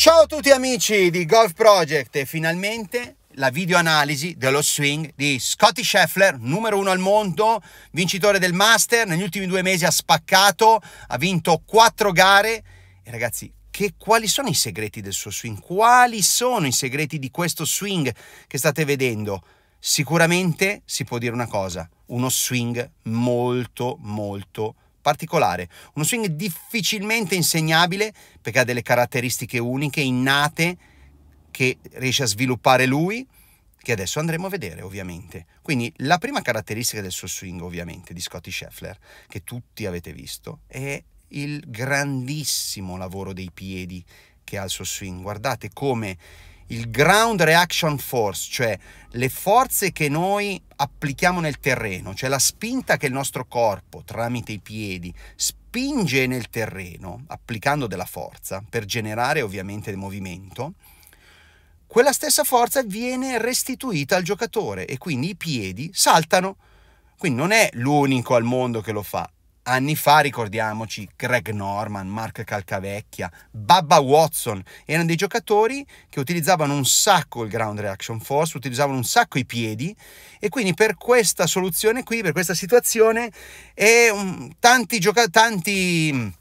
Ciao a tutti amici di Golf Project e finalmente la videoanalisi dello swing di Scotty Scheffler, numero uno al mondo, vincitore del Master, negli ultimi due mesi ha spaccato, ha vinto quattro gare e ragazzi che, quali sono i segreti del suo swing? Quali sono i segreti di questo swing che state vedendo? Sicuramente si può dire una cosa, uno swing molto molto particolare, uno swing difficilmente insegnabile perché ha delle caratteristiche uniche, innate, che riesce a sviluppare lui, che adesso andremo a vedere ovviamente. Quindi la prima caratteristica del suo swing ovviamente di Scottie Scheffler, che tutti avete visto, è il grandissimo lavoro dei piedi che ha il suo swing. Guardate come il ground reaction force, cioè le forze che noi applichiamo nel terreno, cioè la spinta che il nostro corpo tramite i piedi spinge nel terreno, applicando della forza per generare ovviamente il movimento, quella stessa forza viene restituita al giocatore e quindi i piedi saltano. Quindi non è l'unico al mondo che lo fa, Anni fa, ricordiamoci, Greg Norman, Mark Calcavecchia, Baba Watson erano dei giocatori che utilizzavano un sacco il ground reaction force, utilizzavano un sacco i piedi e quindi per questa soluzione qui, per questa situazione, un, tanti giocatori, tanti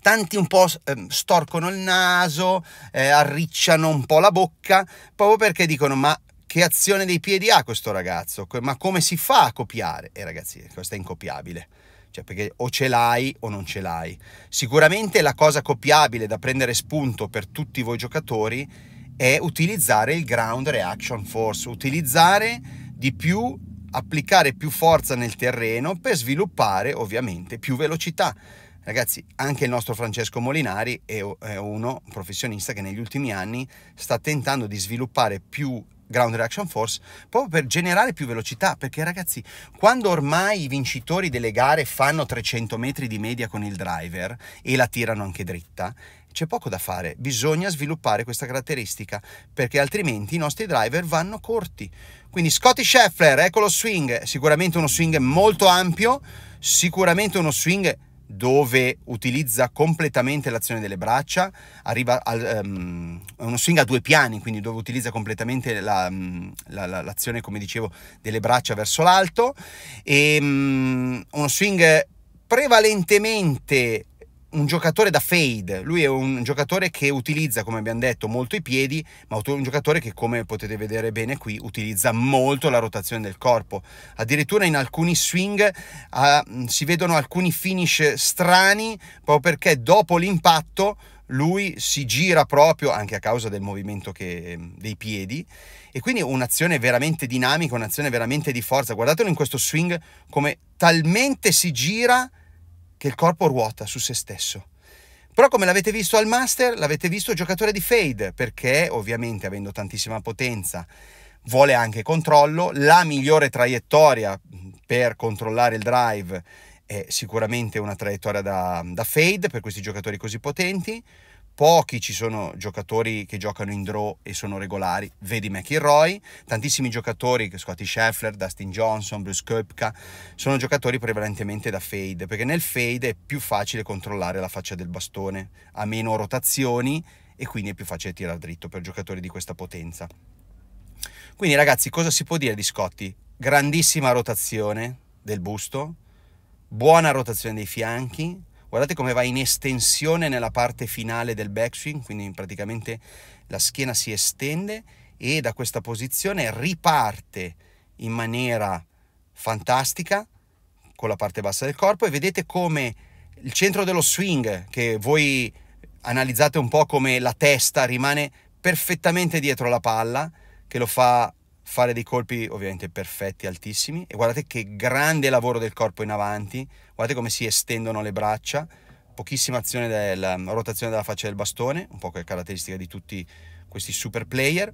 tanti un po' ehm, storcono il naso, eh, arricciano un po' la bocca, proprio perché dicono ma che azione dei piedi ha questo ragazzo, ma come si fa a copiare? E eh, ragazzi, questo è incopiabile cioè perché o ce l'hai o non ce l'hai. Sicuramente la cosa copiabile da prendere spunto per tutti voi giocatori è utilizzare il ground reaction force, utilizzare di più, applicare più forza nel terreno per sviluppare ovviamente più velocità. Ragazzi, anche il nostro Francesco Molinari è uno un professionista che negli ultimi anni sta tentando di sviluppare più Ground Reaction Force proprio per generare più velocità perché ragazzi quando ormai i vincitori delle gare fanno 300 metri di media con il driver e la tirano anche dritta c'è poco da fare bisogna sviluppare questa caratteristica perché altrimenti i nostri driver vanno corti quindi Scotty Scheffler ecco lo swing sicuramente uno swing molto ampio sicuramente uno swing dove utilizza completamente l'azione delle braccia, arriva al, um, uno swing a due piani, quindi dove utilizza completamente la, um, la, la, l'azione, come dicevo, delle braccia verso l'alto, e um, uno swing prevalentemente un giocatore da fade, lui è un giocatore che utilizza, come abbiamo detto, molto i piedi, ma un giocatore che, come potete vedere bene qui, utilizza molto la rotazione del corpo. Addirittura in alcuni swing uh, si vedono alcuni finish strani, proprio perché dopo l'impatto lui si gira proprio anche a causa del movimento che, dei piedi e quindi un'azione veramente dinamica, un'azione veramente di forza. Guardatelo in questo swing come talmente si gira che il corpo ruota su se stesso. Però come l'avete visto al master, l'avete visto giocatore di fade, perché ovviamente avendo tantissima potenza vuole anche controllo, la migliore traiettoria per controllare il drive è sicuramente una traiettoria da, da fade per questi giocatori così potenti, pochi ci sono giocatori che giocano in draw e sono regolari, vedi McIlroy, tantissimi giocatori, Scotty Scheffler, Dustin Johnson, Bruce Koepka, sono giocatori prevalentemente da fade, perché nel fade è più facile controllare la faccia del bastone, ha meno rotazioni e quindi è più facile tirare dritto per giocatori di questa potenza. Quindi ragazzi, cosa si può dire di Scotty? Grandissima rotazione del busto, buona rotazione dei fianchi, guardate come va in estensione nella parte finale del backswing, quindi praticamente la schiena si estende e da questa posizione riparte in maniera fantastica con la parte bassa del corpo e vedete come il centro dello swing che voi analizzate un po' come la testa rimane perfettamente dietro la palla che lo fa fare dei colpi ovviamente perfetti, altissimi e guardate che grande lavoro del corpo in avanti, guardate come si estendono le braccia, pochissima azione della rotazione della faccia del bastone, un po' che è caratteristica di tutti questi super player.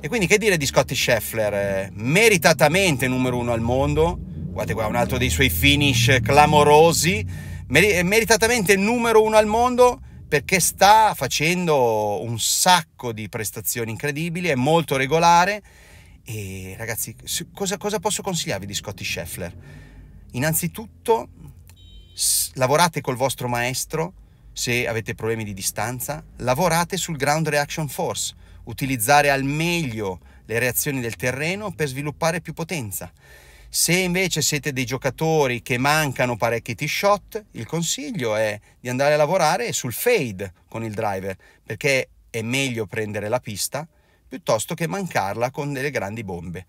E quindi che dire di Scotty Scheffler, eh, meritatamente numero uno al mondo, guardate qua un altro dei suoi finish clamorosi, meritatamente numero uno al mondo perché sta facendo un sacco di prestazioni incredibili, è molto regolare e ragazzi, cosa, cosa posso consigliarvi di Scotty Scheffler? Innanzitutto, lavorate col vostro maestro se avete problemi di distanza, lavorate sul ground reaction force, utilizzare al meglio le reazioni del terreno per sviluppare più potenza. Se invece siete dei giocatori che mancano parecchi tee shot, il consiglio è di andare a lavorare sul fade con il driver, perché è meglio prendere la pista piuttosto che mancarla con delle grandi bombe.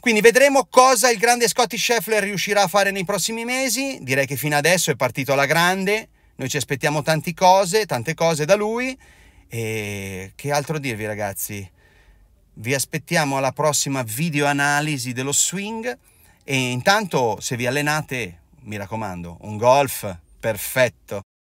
Quindi vedremo cosa il grande Scotty Scheffler riuscirà a fare nei prossimi mesi. Direi che fino adesso è partito alla grande. Noi ci aspettiamo tante cose, tante cose da lui. E che altro dirvi, ragazzi? Vi aspettiamo alla prossima videoanalisi dello swing. E intanto, se vi allenate, mi raccomando, un golf perfetto.